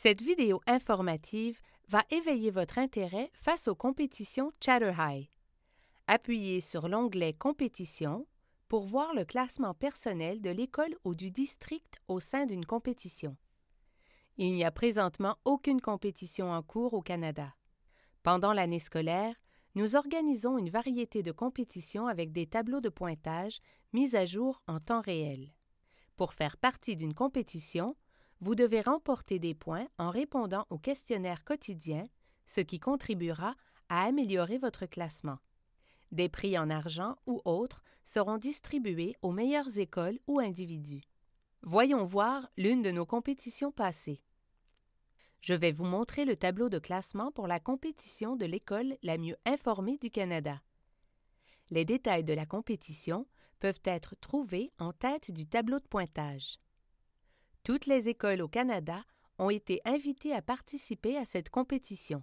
Cette vidéo informative va éveiller votre intérêt face aux compétitions Chatter High. Appuyez sur l'onglet Compétition pour voir le classement personnel de l'école ou du district au sein d'une compétition. Il n'y a présentement aucune compétition en cours au Canada. Pendant l'année scolaire, nous organisons une variété de compétitions avec des tableaux de pointage mis à jour en temps réel. Pour faire partie d'une compétition, vous devez remporter des points en répondant au questionnaire quotidien, ce qui contribuera à améliorer votre classement. Des prix en argent ou autres seront distribués aux meilleures écoles ou individus. Voyons voir l'une de nos compétitions passées. Je vais vous montrer le tableau de classement pour la compétition de l'école la mieux informée du Canada. Les détails de la compétition peuvent être trouvés en tête du tableau de pointage. Toutes les écoles au Canada ont été invitées à participer à cette compétition.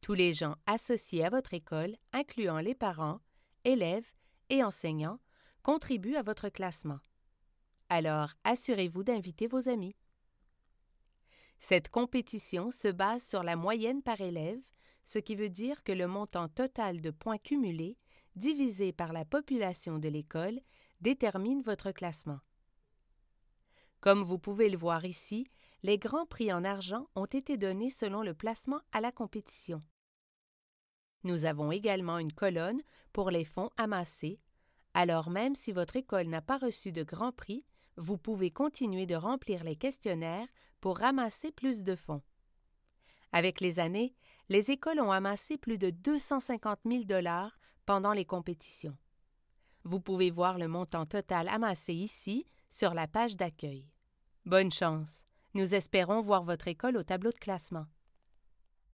Tous les gens associés à votre école, incluant les parents, élèves et enseignants, contribuent à votre classement. Alors, assurez-vous d'inviter vos amis. Cette compétition se base sur la moyenne par élève, ce qui veut dire que le montant total de points cumulés divisé par la population de l'école détermine votre classement. Comme vous pouvez le voir ici, les grands prix en argent ont été donnés selon le placement à la compétition. Nous avons également une colonne pour les fonds amassés. Alors même si votre école n'a pas reçu de grands prix, vous pouvez continuer de remplir les questionnaires pour ramasser plus de fonds. Avec les années, les écoles ont amassé plus de 250 000 dollars pendant les compétitions. Vous pouvez voir le montant total amassé ici sur la page d'accueil. Bonne chance. Nous espérons voir votre école au tableau de classement.